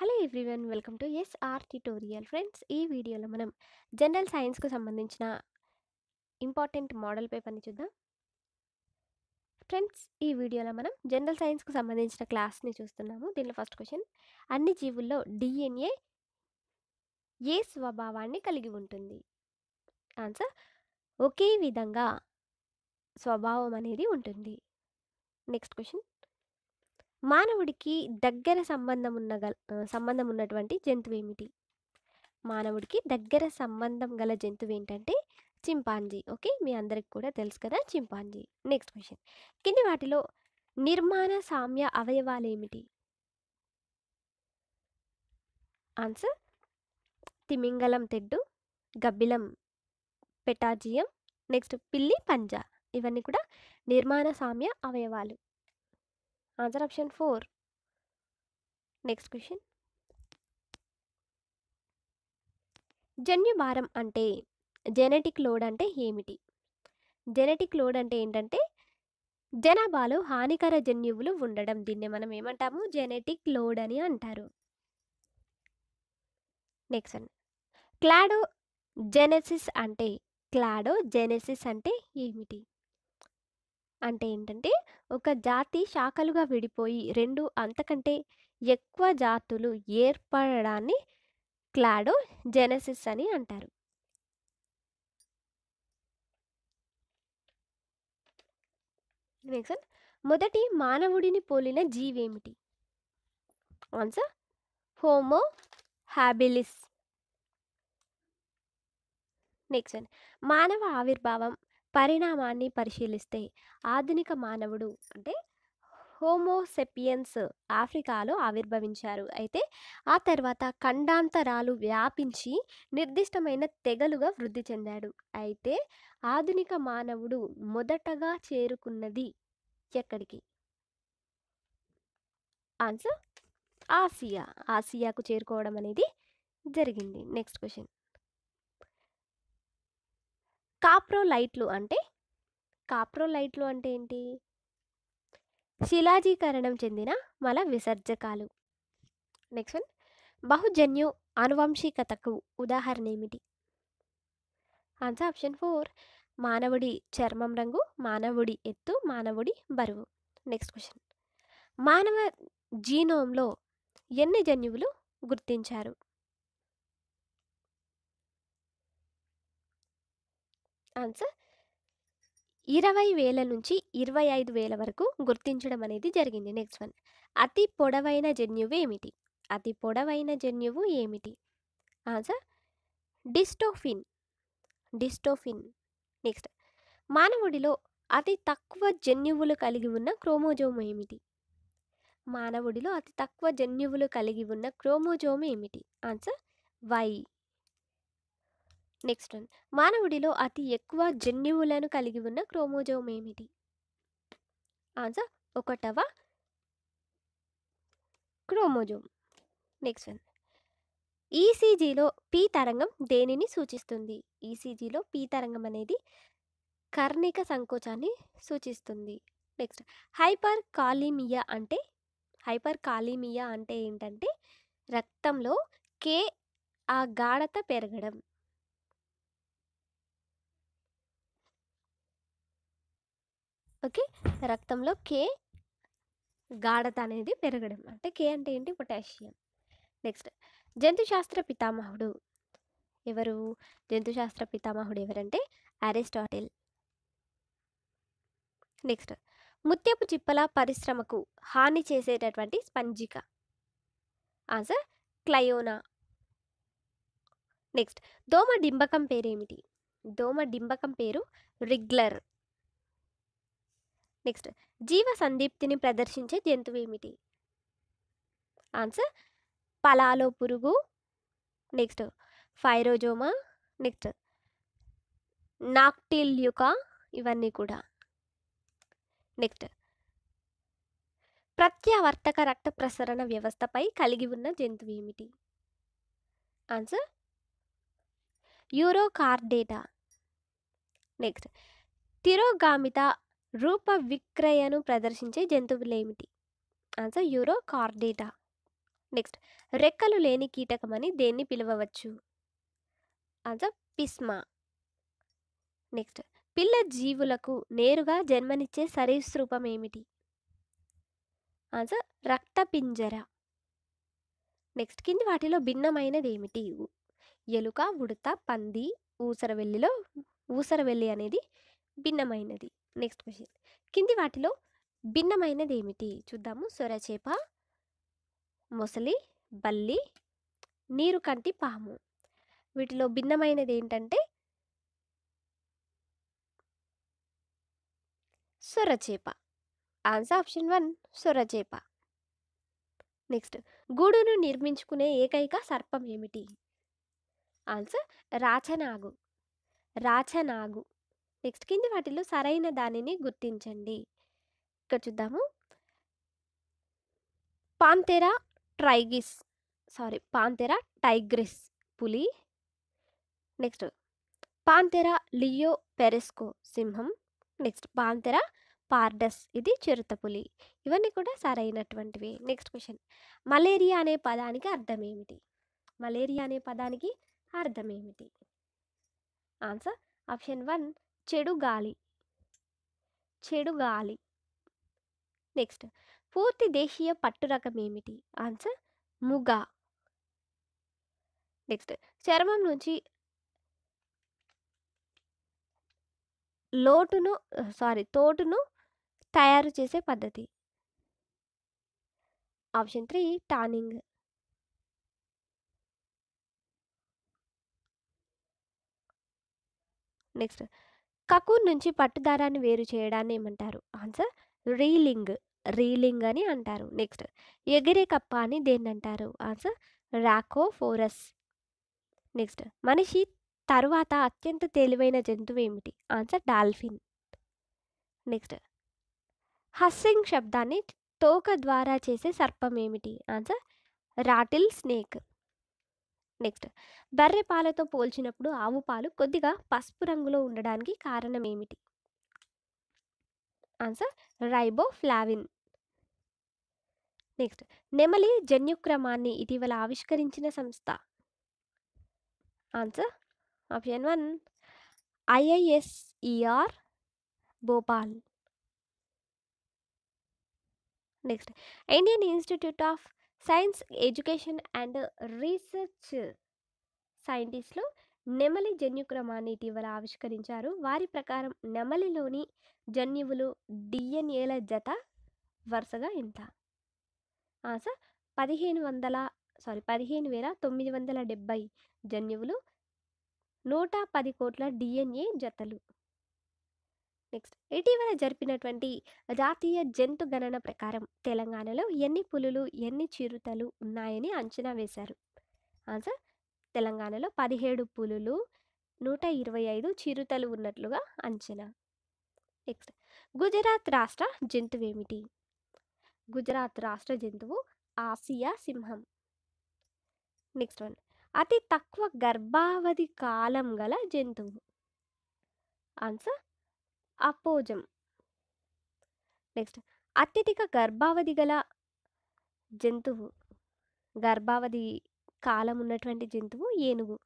Hello everyone welcome to SR tutorial friends ఈ వీడియోలో మనం జనరల్ సైన్స్కు సంబంధించిన ఇంపార్టెంట్ మోడల్ పేపర్ని చూద్దాం ఫ్రెండ్స్ ఈ వీడియోలో మనం జనరల్ సైన్స్కు సంబంధించిన క్లాస్ని చూస్తున్నాము దీనిలో ఫస్ట్ క్వశ్చన్ అన్ని జీవుల్లో డిఎన్ఏ ఏ స్వభావాన్ని కలిగి ఉంటుంది ఆన్సర్ ఒకే విధంగా స్వభావం అనేది ఉంటుంది నెక్స్ట్ క్వశ్చన్ మానవుడికి దగ్గర సంబంధం ఉన్న గల సంబంధం ఉన్నటువంటి జంతువు ఏమిటి మానవుడికి దగ్గర సంబంధం గల జంతువు ఏంటంటే చింపాంజీ ఓకే మీ అందరికి కూడా తెలుసు కదా చింపాంజీ నెక్స్ట్ క్వశ్చన్ కింది వాటిలో నిర్మాణ సామ్య అవయవాలు ఏమిటి ఆన్సర్ తిమింగలం తెడ్డు గబ్బిలం పెటాజియం నెక్స్ట్ పిల్లి పంజా ఇవన్నీ కూడా నిర్మాణ సామ్య అవయవాలు Answer option 4. నెక్స్ట్ క్వశ్చన్ జన్యు భారం అంటే జెనెటిక్ లోడ్ అంటే ఏమిటి జెనెటిక్ లోడ్ అంటే ఏంటంటే జనాభాలో హానికర జన్యువులు ఉండడం దీన్ని మనం ఏమంటాము జెనెటిక్ లోడ్ అని అంటారు నెక్స్ట్ క్లాడో జెనెసిస్ అంటే క్లాడో జెనెసిస్ అంటే ఏమిటి అంటే ఏంటంటే ఒక జాతి శాఖలుగా విడిపోయి రెండు అంతకంటే ఎక్కువ జాతులు ఏర్పడడాన్ని క్లాడో జెనసిస్ అని అంటారు నెక్స్ట్ మొదటి మానవుడిని పోలిన జీవేమిటి ఆన్సర్ హోమో హ్యాబిలిస్ నెక్స్ట్ మానవ ఆవిర్భావం పరిణామాన్ని పరిశీలిస్తే ఆధునిక మానవుడు అంటే హోమోసెపియన్స్ ఆఫ్రికాలో ఆవిర్భవించారు అయితే ఆ తర్వాత ఖండాంతరాలు వ్యాపించి నిర్దిష్టమైన తెగలుగా వృద్ధి చెందాడు అయితే ఆధునిక మానవుడు మొదటగా చేరుకున్నది ఎక్కడికి ఆన్సర్ ఆసియా ఆసియాకు చేరుకోవడం అనేది జరిగింది నెక్స్ట్ క్వశ్చన్ కాప్రో లైట్లు అంటే కాప్రో లైట్లు అంటే ఏంటి శిలాజీకరణం చెందిన మల విసర్జకాలు నెక్స్ట్ వన్ బహుజన్యు ఆనువంశికతకు ఉదాహరణ ఏమిటి ఆన్సర్ ఆప్షన్ ఫోర్ మానవుడి చర్మం రంగు మానవుడి ఎత్తు మానవుడి బరువు నెక్స్ట్ క్వశ్చన్ మానవ జీనోంలో ఎన్ని జన్యువులు గుర్తించారు ఆన్సర్ ఇరవై వేల నుంచి ఇరవై ఐదు వేల వరకు గుర్తించడం అనేది జరిగింది నెక్స్ట్ వన్ అతి పొడవైన జన్యువు ఏమిటి అతి పొడవైన జన్యువు ఏమిటి ఆన్సర్ డిస్టోఫిన్ డిస్టోఫిన్ నెక్స్ట్ మానవుడిలో అతి తక్కువ జన్యువులు కలిగి ఉన్న క్రోమోజోమ్ ఏమిటి మానవుడిలో అతి తక్కువ జన్యువులు కలిగి ఉన్న క్రోమోజోమ్ ఏమిటి ఆన్సర్ వై నెక్స్ట్ వన్ మానవుడిలో అతి ఎక్కువ జన్యువులను కలిగి ఉన్న క్రోమోజోమ్ ఏమిటి ఆన్సర్ ఒకటవ క్రోమోజోమ్ నెక్స్ట్ వన్ ఈసీజీలో పి తరంగం దేనిని సూచిస్తుంది ఈసీజీలో e పి తరంగం అనేది కర్ణిక సంకోచాన్ని సూచిస్తుంది నెక్స్ట్ హైపర్ కాలిమియా అంటే హైపర్ కాలిమియా అంటే ఏంటంటే రక్తంలో కే ఆ గాఢత పెరగడం ఓకే రక్తంలో కే గాఢత అనేది పెరగడం అంటే కే అంటే ఏంటి పొటాషియం నెక్స్ట్ జంతుశాస్త్ర పితామహుడు ఎవరు జంతుశాస్త్ర పితామహుడు ఎవరంటే అరిస్టాటిల్ నెక్స్ట్ ముత్యపు చిప్పల పరిశ్రమకు హాని చేసేటటువంటి స్పంజిక ఆన్సర్ క్లయోనా నెక్స్ట్ దోమ డింబకం పేరేమిటి దోమ డింబకం పేరు రిగ్లర్ నెక్స్ట్ జీవ సందీప్తిని ప్రదర్శించే జంతువు ఏమిటి ఆన్సర్ పలాలో పురుగు నెక్స్ట్ ఫైరోజోమా నెక్స్ట్ నాక్టిల్యుక ఇవన్నీ కూడా నెక్స్ట్ ప్రత్యావర్తక రక్త ప్రసరణ వ్యవస్థపై కలిగి ఉన్న జంతువు ఏమిటి ఆన్సర్ యూరోకార్డేటా నెక్స్ట్ తిరోగామిత రూప విక్రయను ప్రదర్శించే జంతువులు ఏమిటి ఆన్సర్ యూరో కార్డేటా నెక్స్ట్ రెక్కలు లేని కీటకం అని దేన్ని పిలవవచ్చు ఆన్సర్ పిస్మా నెక్స్ట్ పిల్ల జీవులకు నేరుగా జన్మనిచ్చే సరీసృపం ఏమిటి ఆన్సర్ రక్తపింజర నెక్స్ట్ కింది వాటిలో భిన్నమైనది ఏమిటి ఎలుక ఉడత పంది ఊసరవెల్లిలో ఊసరవెల్లి అనేది భిన్నమైనది నెక్స్ట్ క్వశ్చన్ కింది వాటిలో భిన్నమైనది ఏమిటి చూద్దాము సొరచేప మొసలి బల్లి నీరు కంటి పాము వీటిలో భిన్నమైనది ఏంటంటే సొరచేప ఆన్సర్ ఆప్షన్ వన్ సొరచేప నెక్స్ట్ గూడును నిర్మించుకునే ఏకైక సర్పం ఏమిటి ఆన్సర్ రాచనాగు రాచనాగు నెక్స్ట్ కింది వాటిలో సరైన దానిని గుర్తించండి ఇక్కడ చూద్దాము panthera tigris sorry panthera tigris పులి నెక్స్ట్ పాంతెరా లియో పెరెస్కో సింహం నెక్స్ట్ పాంతెరా పార్డస్ ఇది చిరుతపులి ఇవన్నీ కూడా సరైనటువంటివి నెక్స్ట్ క్వశ్చన్ మలేరియా అనే పదానికి అర్థం ఏమిటి మలేరియా అనే పదానికి అర్థం ఏమిటి ఆన్సర్ ఆప్షన్ వన్ చెడు గాలి చెడు గాలి నెక్స్ట్ పూర్తి దేశీయ పట్టు రకం ఏమిటి ఆన్సర్ ముగ నెక్స్ట్ చర్మం నుంచి లోటును సారీ తోటును తయారు చేసే పద్ధతి option three tanning next cocoon నుంచి పట్టుదారాన్ని వేరు చేయడాన్ని ఏమంటారు ఆన్సర్ రీలింగ్ రీలింగ్ అని అంటారు నెక్స్ట్ ఎగిరే కప్ప అని దేన్ని అంటారు ఆన్సర్ రాకోఫోరస్ నెక్స్ట్ మనిషి తరువాత అత్యంత తెలివైన జంతువు ఏమిటి ఆన్సర్ డాల్ఫిన్ నెక్స్ట్ హస్సింగ్ శబ్దాన్ని తోక ద్వారా చేసే సర్పం ఏమిటి ఆన్సర్ రాటిల్ స్నేక్ నెక్స్ట్ బర్రె పాలతో పోల్చినప్పుడు ఆవు పాలు కొద్దిగా పసుపు రంగులో ఉండడానికి కారణం ఏమిటి ఆన్సర్ ఫ్లావిన్ నెక్స్ట్ నెమలి జన్యుక్రమాన్ని ఇటీవల ఆవిష్కరించిన సంస్థ answer option one IISER Bhopal next Indian institute of science education and research సైంటిస్టులు నెమలి జన్యుక్రమాన్ని ఇటీవల ఆవిష్కరించారు వారి ప్రకారం నెమలిలోని జన్యువులు డిఎన్ఏల జత వరుసగా ఎంత సార్ పదిహేను వందల సారీ పదిహేను వేల తొమ్మిది వందల డెబ్బై జన్యువులు నూట పది కోట్ల డిఎన్ఏ జతలు నెక్స్ట్ ఇటీవల జరిపినటువంటి జాతీయ జంతు గణన ప్రకారం తెలంగాణలో ఎన్ని పులులు ఎన్ని చిరుతలు ఉన్నాయని అంచనా వేశారు ఆన్సర్ తెలంగాణలో పదిహేడు పులులు నూట ఇరవై ఐదు చిరుతలు ఉన్నట్లుగా అంచనా నెక్స్ట్ గుజరాత్ రాష్ట్ర జంతువు ఏమిటి గుజరాత్ రాష్ట్ర జంతువు ఆసియా సింహం నెక్స్ట్ వన్ అతి తక్కువ గర్భావధి కాలం గల జంతువు ఆన్సర్ అపోజం నెక్స్ట్ అత్యధిక గర్భావధి గల జంతువు గర్భావధి కాలం ఉన్నటువంటి జంతువు ఏనుగు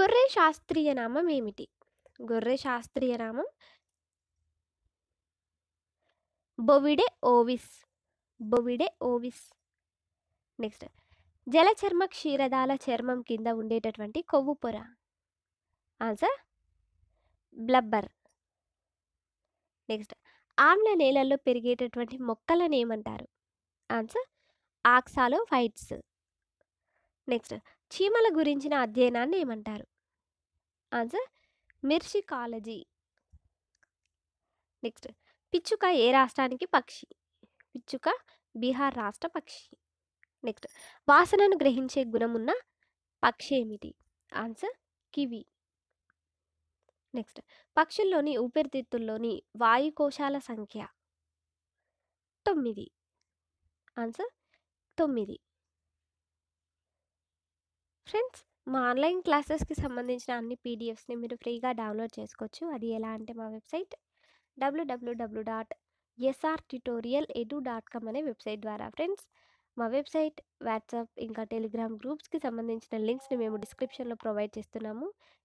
గొర్రె శాస్త్రీయ నామం ఏమిటి గొర్రె శాస్త్రీయ నామం బొవిడే ఓవిస్ బొవిడే ఓవిస్ నెక్స్ట్ జలచర్మ క్షీరదాల చర్మం కింద ఉండేటటువంటి కొవ్వు పొర ఆన్సర్ బ్లబ్బర్ నెక్స్ట్ ఆమ్ల నేలల్లో పెరిగేటటువంటి మొక్కలను ఏమంటారు ఆన్సర్ ఆక్సాలో ఫైట్స్ నెక్స్ట్ చీమల గురించిన అధ్యయనాన్ని ఏమంటారు ఆన్సర్ మిర్షికాలజీ నెక్స్ట్ పిచ్చుక ఏ రాష్ట్రానికి పక్షి పిచ్చుక బీహార్ రాష్ట్ర పక్షి నెక్స్ట్ వాసనను గ్రహించే గుణమున్న పక్షి ఏమిటి ఆన్సర్ కివి నెక్స్ట్ పక్షుల్లోని ఊపిరితిత్తుల్లోని వాయుకోశాల సంఖ్య తొమ్మిది ఆన్సర్ తొమ్మిది ఫ్రెండ్స్ మా ఆన్లైన్ క్లాసెస్కి సంబంధించిన అన్ని పీడిఎఫ్స్ని మీరు ఫ్రీగా డౌన్లోడ్ చేసుకోవచ్చు అది ఎలా అంటే మా website W W W dot SR tutorial edu dot com అనే వెబ్సైట్ ద్వారా ఫ్రెండ్స్ మా వెబ్సైట్ వాట్సాప్ ఇంకా టెలిగ్రామ్ గ్రూప్స్కి సంబంధించిన లింక్స్ని మేము డిస్క్రిప్షన్లో ప్రొవైడ్ చేస్తున్నాము